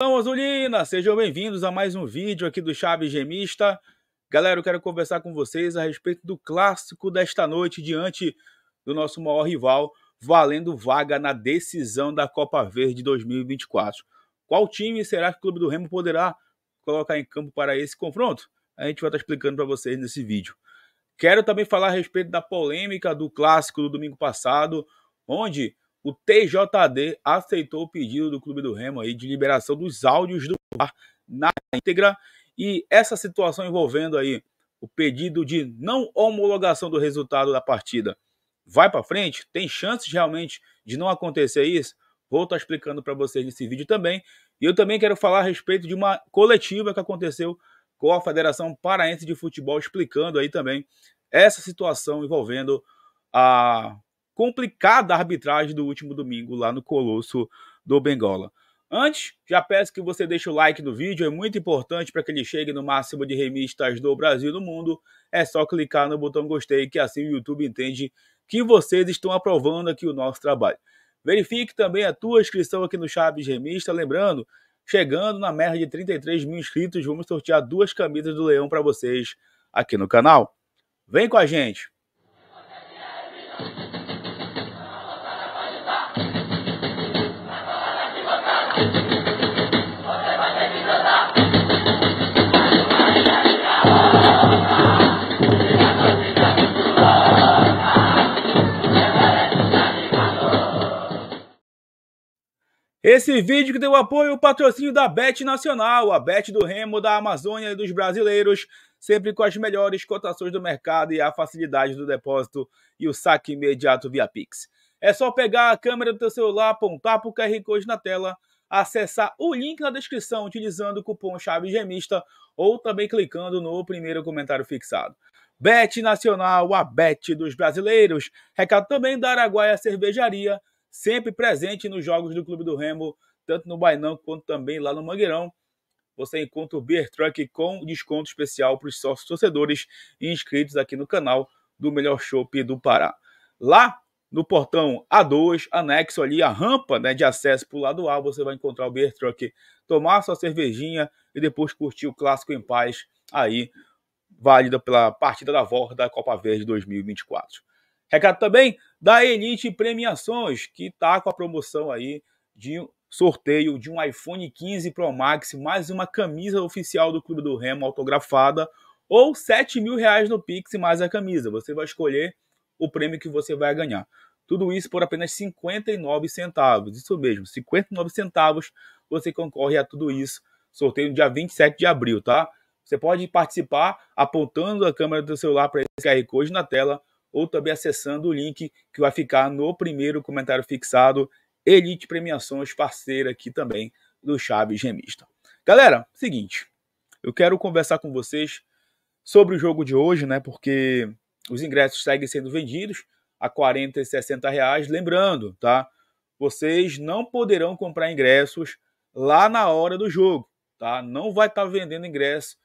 Então, Azulina, sejam bem-vindos a mais um vídeo aqui do Chave Gemista. Galera, eu quero conversar com vocês a respeito do clássico desta noite diante do nosso maior rival, valendo vaga na decisão da Copa Verde 2024. Qual time será que o Clube do Remo poderá colocar em campo para esse confronto? A gente vai estar explicando para vocês nesse vídeo. Quero também falar a respeito da polêmica do clássico do domingo passado, onde o TJD aceitou o pedido do Clube do Remo aí de liberação dos áudios do VAR na íntegra e essa situação envolvendo aí o pedido de não homologação do resultado da partida vai para frente? Tem chances realmente de não acontecer isso? Vou estar tá explicando para vocês nesse vídeo também. E eu também quero falar a respeito de uma coletiva que aconteceu com a Federação Paraense de Futebol, explicando aí também essa situação envolvendo a complicada a arbitragem do último domingo lá no Colosso do Bengola. Antes, já peço que você deixe o like no vídeo, é muito importante para que ele chegue no máximo de remistas do Brasil e do mundo. É só clicar no botão gostei, que assim o YouTube entende que vocês estão aprovando aqui o nosso trabalho. Verifique também a tua inscrição aqui no Chaves Remista. Lembrando, chegando na meta de 33 mil inscritos, vamos sortear duas camisas do Leão para vocês aqui no canal. Vem com a gente! Esse vídeo que deu apoio ao patrocínio da Bet Nacional, a Bet do Remo, da Amazônia e dos brasileiros, sempre com as melhores cotações do mercado e a facilidade do depósito e o saque imediato via Pix. É só pegar a câmera do teu celular, apontar para o QR Code na tela, acessar o link na descrição utilizando o cupom chave gemista ou também clicando no primeiro comentário fixado. Bet Nacional, a Bet dos brasileiros. Recado também da Araguaia Cervejaria, sempre presente nos jogos do Clube do Remo, tanto no Bainão quanto também lá no Mangueirão. Você encontra o Beer Truck com desconto especial para os sócios torcedores e inscritos aqui no canal do Melhor Chopp do Pará. Lá no portão A2, anexo ali a rampa né, de acesso para o lado A, você vai encontrar o Beer Truck, tomar sua cervejinha e depois curtir o clássico em paz aí, válida pela partida da volta da Copa Verde 2024. Recado também da Elite Premiações, que está com a promoção aí de sorteio de um iPhone 15 Pro Max, mais uma camisa oficial do Clube do Remo autografada, ou 7 mil reais no Pix mais a camisa. Você vai escolher o prêmio que você vai ganhar. Tudo isso por apenas 59 centavos. Isso mesmo, 59 centavos você concorre a tudo isso. Sorteio no dia 27 de abril, tá? Você pode participar apontando a câmera do celular para esse QR Code na tela ou também acessando o link que vai ficar no primeiro comentário fixado, Elite Premiações, parceira aqui também do Chaves Gemista. Galera, seguinte, eu quero conversar com vocês sobre o jogo de hoje, né? Porque os ingressos seguem sendo vendidos a 40 e 60 reais. Lembrando, tá? Vocês não poderão comprar ingressos lá na hora do jogo, tá? Não vai estar tá vendendo ingresso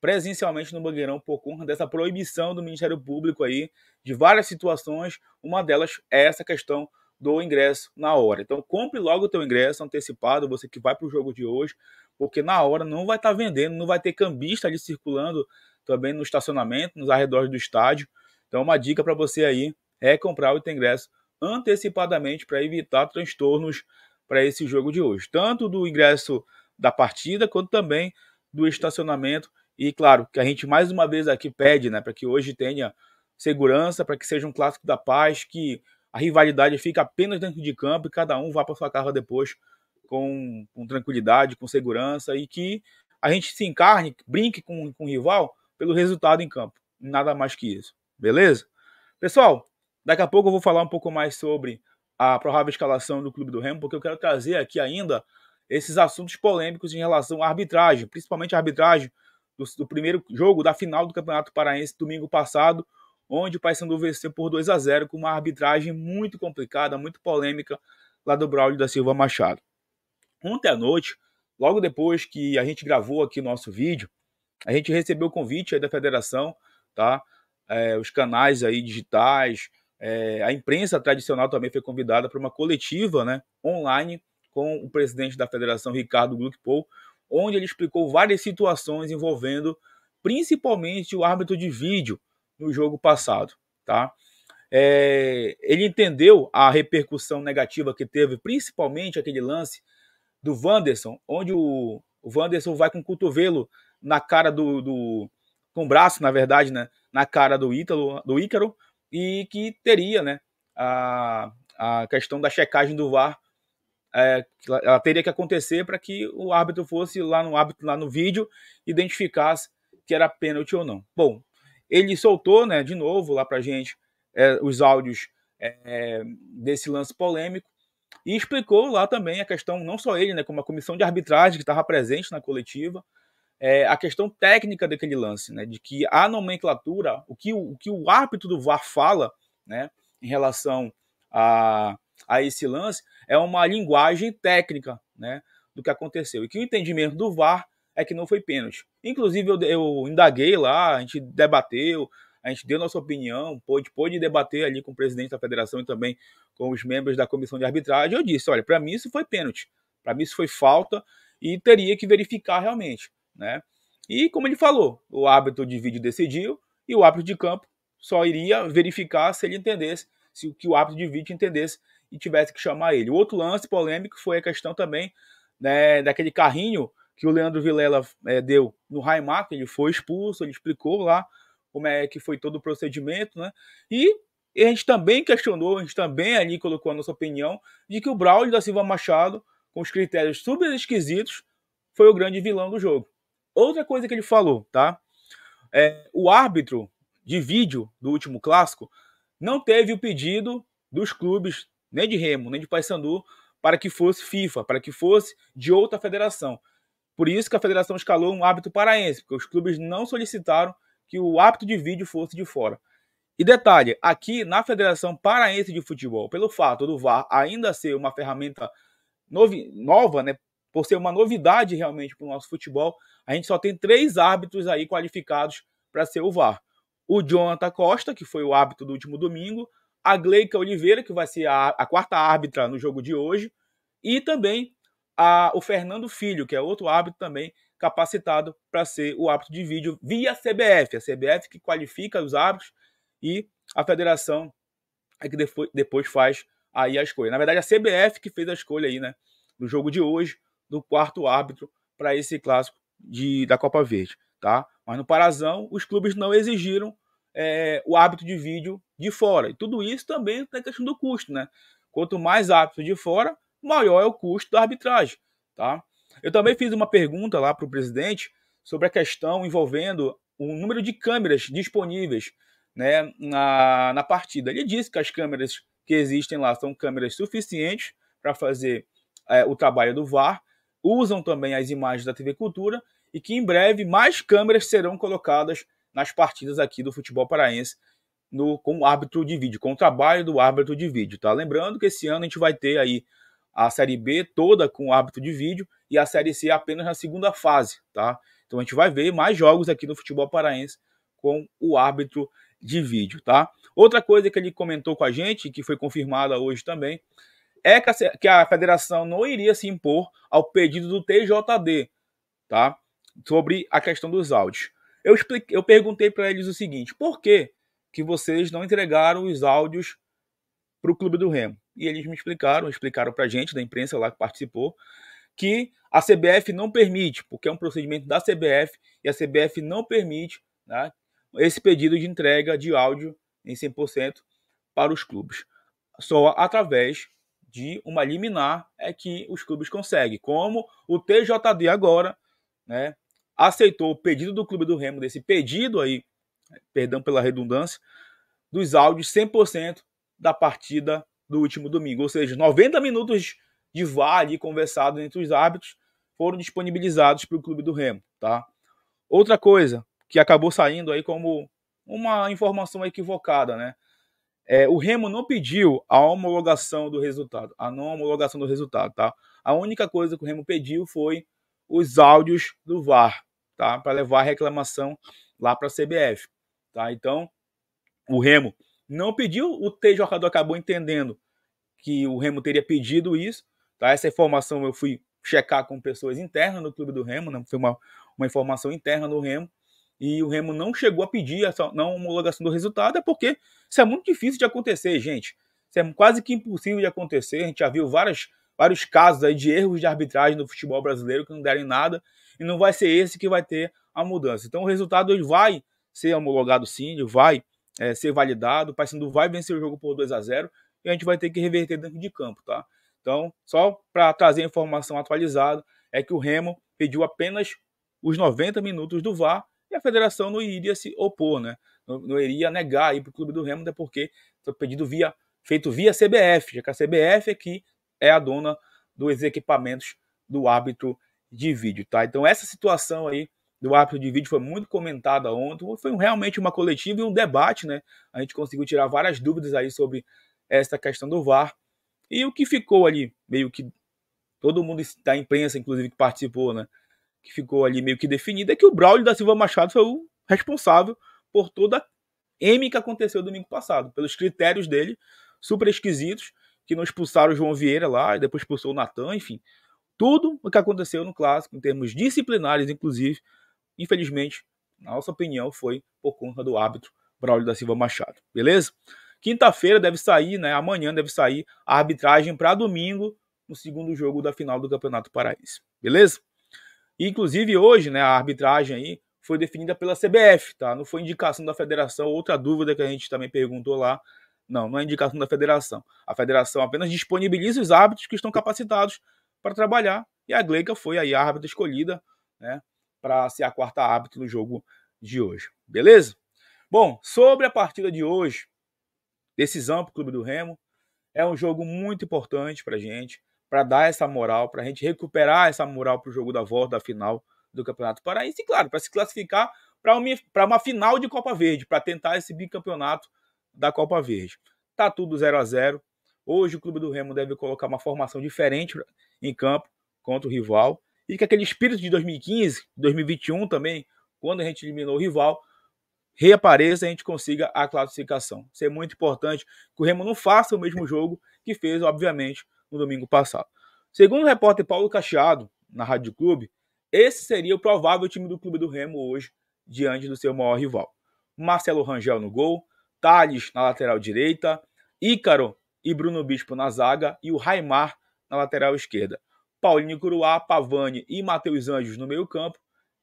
presencialmente no Mangueirão por conta dessa proibição do Ministério Público aí de várias situações. Uma delas é essa questão do ingresso na hora. Então compre logo o teu ingresso antecipado, você que vai para o jogo de hoje, porque na hora não vai estar tá vendendo, não vai ter cambista ali circulando também no estacionamento, nos arredores do estádio. Então uma dica para você aí é comprar o teu ingresso antecipadamente para evitar transtornos para esse jogo de hoje, tanto do ingresso da partida quanto também do estacionamento e claro, que a gente mais uma vez aqui pede, né, para que hoje tenha segurança, para que seja um clássico da paz, que a rivalidade fique apenas dentro de campo e cada um vá para sua casa depois com, com, tranquilidade, com segurança e que a gente se encarne, brinque com, com o rival pelo resultado em campo. Nada mais que isso, beleza? Pessoal, daqui a pouco eu vou falar um pouco mais sobre a provável escalação do Clube do Remo, porque eu quero trazer aqui ainda esses assuntos polêmicos em relação à arbitragem, principalmente a arbitragem do, do, primeiro jogo da final do Campeonato Paraense domingo passado, onde o Paysandu venceu por 2 a 0 com uma arbitragem muito complicada, muito polêmica lá do Braulio da Silva Machado. Ontem à noite, logo depois que a gente gravou aqui nosso vídeo, a gente recebeu o convite da federação, tá? É, os canais aí digitais, é, a imprensa tradicional também foi convidada para uma coletiva, né, online com o presidente da federação Ricardo Gluckpol, onde ele explicou várias situações envolvendo principalmente o árbitro de vídeo no jogo passado, tá? É, ele entendeu a repercussão negativa que teve, principalmente aquele lance do Wanderson, onde o, o Wanderson vai com o cotovelo na cara do, do com o braço, na verdade, né, na cara do Ítalo, do Ícaro, e que teria, né, a, a questão da checagem do VAR é, ela teria que acontecer para que o árbitro fosse lá no árbitro lá no vídeo identificasse que era pênalti ou não. Bom, ele soltou, né, de novo lá para gente é, os áudios é, desse lance polêmico e explicou lá também a questão não só ele, né, como a comissão de arbitragem que estava presente na coletiva, é, a questão técnica daquele lance, né, de que a nomenclatura, o que o, o que o árbitro do VAR fala, né, em relação a a esse lance é uma linguagem técnica né, do que aconteceu. E que o entendimento do VAR é que não foi pênalti. Inclusive, eu, eu indaguei lá, a gente debateu, a gente deu nossa opinião, pôde, pôde debater ali com o presidente da federação e também com os membros da comissão de arbitragem. Eu disse: olha, para mim isso foi pênalti, para mim isso foi falta e teria que verificar realmente. Né? E como ele falou, o árbitro de vídeo decidiu e o árbitro de campo só iria verificar se ele entendesse, se o que o árbitro de vídeo entendesse e tivesse que chamar ele. O outro lance polêmico foi a questão também né, daquele carrinho que o Leandro Vilela é, deu no Raimac, ele foi expulso, ele explicou lá como é que foi todo o procedimento, né? E a gente também questionou, a gente também ali colocou a nossa opinião de que o Braulio da Silva Machado, com os critérios super esquisitos, foi o grande vilão do jogo. Outra coisa que ele falou, tá? É, o árbitro de vídeo do último clássico não teve o pedido dos clubes nem de Remo, nem de Paysandu, para que fosse FIFA, para que fosse de outra federação. Por isso que a federação escalou um hábito paraense, porque os clubes não solicitaram que o hábito de vídeo fosse de fora. E detalhe, aqui na Federação Paraense de Futebol, pelo fato do VAR ainda ser uma ferramenta nova, né, por ser uma novidade realmente para o nosso futebol, a gente só tem três árbitros aí qualificados para ser o VAR. O Jonathan Costa, que foi o árbitro do último domingo, a Gleica Oliveira, que vai ser a, a quarta árbitra no jogo de hoje, e também a, o Fernando Filho, que é outro árbitro também capacitado para ser o árbitro de vídeo via CBF, a CBF que qualifica os árbitros e a federação é que depois faz aí a escolha. Na verdade, a CBF que fez a escolha aí, né, no jogo de hoje, do quarto árbitro para esse clássico de, da Copa Verde, tá? Mas no Parazão, os clubes não exigiram é, o hábito de vídeo de fora. E tudo isso também tem tá a questão do custo, né? Quanto mais hábito de fora, maior é o custo da arbitragem, tá? Eu também fiz uma pergunta lá para o presidente sobre a questão envolvendo o número de câmeras disponíveis né, na, na partida. Ele disse que as câmeras que existem lá são câmeras suficientes para fazer é, o trabalho do VAR, usam também as imagens da TV Cultura e que em breve mais câmeras serão colocadas nas partidas aqui do futebol paraense no, com o árbitro de vídeo, com o trabalho do árbitro de vídeo, tá? Lembrando que esse ano a gente vai ter aí a Série B toda com o árbitro de vídeo e a Série C apenas na segunda fase, tá? Então a gente vai ver mais jogos aqui no futebol paraense com o árbitro de vídeo, tá? Outra coisa que ele comentou com a gente, que foi confirmada hoje também, é que a federação não iria se impor ao pedido do TJD, tá? Sobre a questão dos áudios. Eu, expliquei, eu perguntei para eles o seguinte: por que, que vocês não entregaram os áudios para o Clube do Remo? E eles me explicaram, explicaram para a gente, da imprensa lá que participou, que a CBF não permite, porque é um procedimento da CBF e a CBF não permite né, esse pedido de entrega de áudio em 100% para os clubes. Só através de uma liminar é que os clubes conseguem, como o TJD agora, né, aceitou o pedido do Clube do Remo, desse pedido aí, perdão pela redundância, dos áudios 100% da partida do último domingo. Ou seja, 90 minutos de vale conversado entre os árbitros foram disponibilizados para o Clube do Remo, tá? Outra coisa que acabou saindo aí como uma informação equivocada, né? É, o Remo não pediu a homologação do resultado, a não homologação do resultado, tá? A única coisa que o Remo pediu foi os áudios do VAR tá? Para levar a reclamação lá para a CBF, tá? Então, o Remo não pediu, o TJK acabou entendendo que o Remo teria pedido isso, tá? Essa informação eu fui checar com pessoas internas do clube do Remo, né? foi uma, uma informação interna do Remo, e o Remo não chegou a pedir essa não homologação do resultado, é porque isso é muito difícil de acontecer, gente. Isso é quase que impossível de acontecer. A gente já viu várias vários casos aí de erros de arbitragem no futebol brasileiro que não deram em nada, e não vai ser esse que vai ter a mudança. Então o resultado ele vai ser homologado sim, ele vai é, ser validado, o Paysandu vai vencer o jogo por 2 a 0 e a gente vai ter que reverter dentro de campo, tá? Então, só para trazer a informação atualizada, é que o Remo pediu apenas os 90 minutos do VAR e a federação não iria se opor, né? Não, não iria negar aí para o clube do Remo, até porque foi pedido via, feito via CBF, já que a CBF é que é a dona dos equipamentos do árbitro de vídeo, tá? Então essa situação aí do árbitro de vídeo foi muito comentada ontem, foi realmente uma coletiva e um debate, né? A gente conseguiu tirar várias dúvidas aí sobre essa questão do VAR. E o que ficou ali, meio que todo mundo da imprensa, inclusive, que participou, né? Que ficou ali meio que definido, é que o Braulio da Silva Machado foi o responsável por toda a M que aconteceu domingo passado, pelos critérios dele, super esquisitos, que não expulsaram o João Vieira lá, e depois expulsou o Natan, enfim. Tudo o que aconteceu no clássico, em termos disciplinares, inclusive, infelizmente, na nossa opinião, foi por conta do árbitro Braulio da Silva Machado, beleza? Quinta-feira deve sair, né? Amanhã deve sair a arbitragem para domingo, no segundo jogo da final do Campeonato Paraíso. beleza? inclusive hoje, né, a arbitragem aí foi definida pela CBF, tá? Não foi indicação da federação, outra dúvida que a gente também perguntou lá não, não é indicação da federação. A federação apenas disponibiliza os árbitros que estão capacitados para trabalhar. E a Gleica foi aí a árbitra escolhida né, para ser a quarta árbitra no jogo de hoje. Beleza? Bom, sobre a partida de hoje, decisão para o Clube do Remo. É um jogo muito importante para a gente, para dar essa moral, para a gente recuperar essa moral para o jogo da volta da final do Campeonato Paraíso. e, claro, para se classificar para uma, uma final de Copa Verde, para tentar esse bicampeonato da Copa Verde. Tá tudo 0 a 0 Hoje o Clube do Remo deve colocar uma formação diferente em campo contra o rival. E que aquele espírito de 2015, 2021 também, quando a gente eliminou o rival, reapareça e a gente consiga a classificação. Isso é muito importante que o Remo não faça o mesmo jogo que fez, obviamente, no domingo passado. Segundo o repórter Paulo Cacheado, na Rádio Clube, esse seria o provável time do Clube do Remo hoje, diante do seu maior rival. Marcelo Rangel no gol, Thales na lateral direita, Ícaro e Bruno Bispo na zaga e o Raimar na lateral esquerda. Paulinho Curuá, Pavani e Matheus Anjos no meio-campo,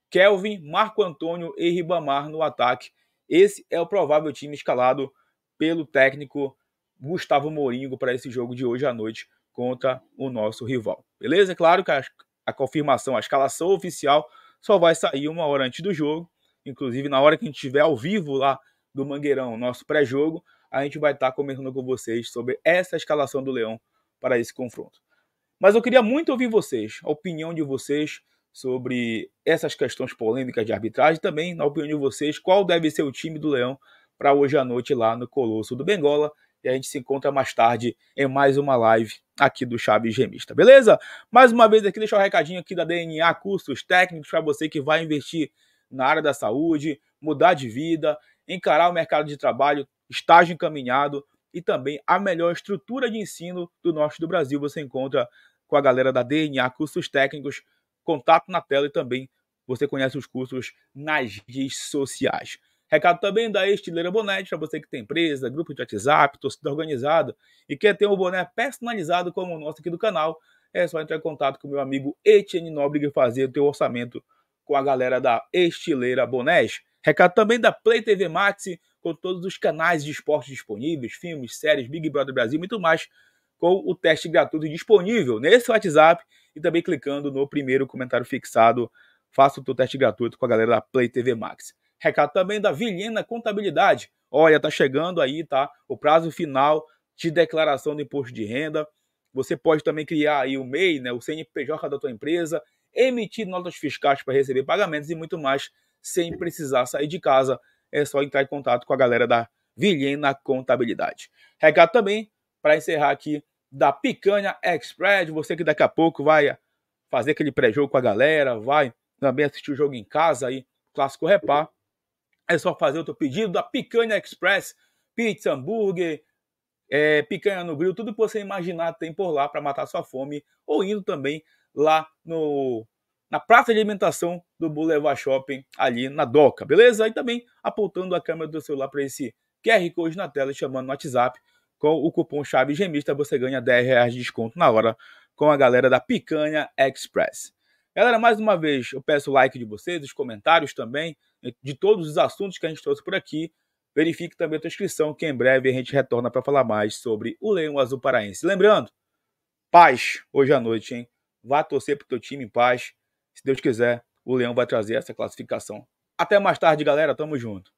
Kelvin, Marco Antônio e Ribamar no ataque. Esse é o provável time escalado pelo técnico Gustavo Mourinho para esse jogo de hoje à noite contra o nosso rival. Beleza? É claro que a, a confirmação, a escalação oficial só vai sair uma hora antes do jogo. Inclusive, na hora que a gente estiver ao vivo lá do Mangueirão, nosso pré-jogo, a gente vai estar tá comentando com vocês sobre essa escalação do Leão para esse confronto. Mas eu queria muito ouvir vocês, a opinião de vocês sobre essas questões polêmicas de arbitragem, também na opinião de vocês, qual deve ser o time do Leão para hoje à noite lá no Colosso do Bengola. E a gente se encontra mais tarde em mais uma live aqui do Chaves Gemista, beleza? Mais uma vez aqui, deixa o um recadinho aqui da DNA Cursos Técnicos para você que vai investir na área da saúde, mudar de vida, encarar o mercado de trabalho, estágio encaminhado e também a melhor estrutura de ensino do norte do Brasil. Você encontra com a galera da DNA, cursos técnicos, contato na tela e também você conhece os cursos nas redes sociais. Recado também da Estileira Bonete, para você que tem empresa, grupo de WhatsApp, torcida organizada e quer ter um boné personalizado como o nosso aqui do canal, é só entrar em contato com o meu amigo Etienne Nóbrega e fazer o teu orçamento com a galera da Estileira Bonés. Recado também da Play TV Max com todos os canais de esporte disponíveis, filmes, séries, Big Brother Brasil e muito mais, com o teste gratuito disponível nesse WhatsApp e também clicando no primeiro comentário fixado. Faça o teu teste gratuito com a galera da Play TV Max. Recado também da Vilhena Contabilidade. Olha, tá chegando aí, tá? O prazo final de declaração do imposto de renda. Você pode também criar aí o MEI, né, o CNPJ da tua empresa, emitir notas fiscais para receber pagamentos e muito mais sem precisar sair de casa. É só entrar em contato com a galera da Vilhena Contabilidade. Recado também para encerrar aqui da Picanha Express, você que daqui a pouco vai fazer aquele pré-jogo com a galera, vai também assistir o jogo em casa aí, Clássico Repá. É só fazer o teu pedido da Picanha Express, pizza, hambúrguer, é, picanha no grill, tudo que você imaginar tem por lá para matar sua fome, ou indo também lá no na praça de alimentação do Boulevard Shopping, ali na Doca, beleza? E também apontando a câmera do celular para esse QR Code na tela, chamando no WhatsApp. Com o cupom chave gemista, você ganha 10 reais de desconto na hora com a galera da Picanha Express. Galera, mais uma vez, eu peço o like de vocês, os comentários também, de todos os assuntos que a gente trouxe por aqui. Verifique também a tua inscrição, que em breve a gente retorna para falar mais sobre o Leão Azul Paraense. Lembrando, paz hoje à noite, hein? Vá torcer pro teu time em paz se Deus quiser, o Leão vai trazer essa classificação. Até mais tarde, galera. Tamo junto.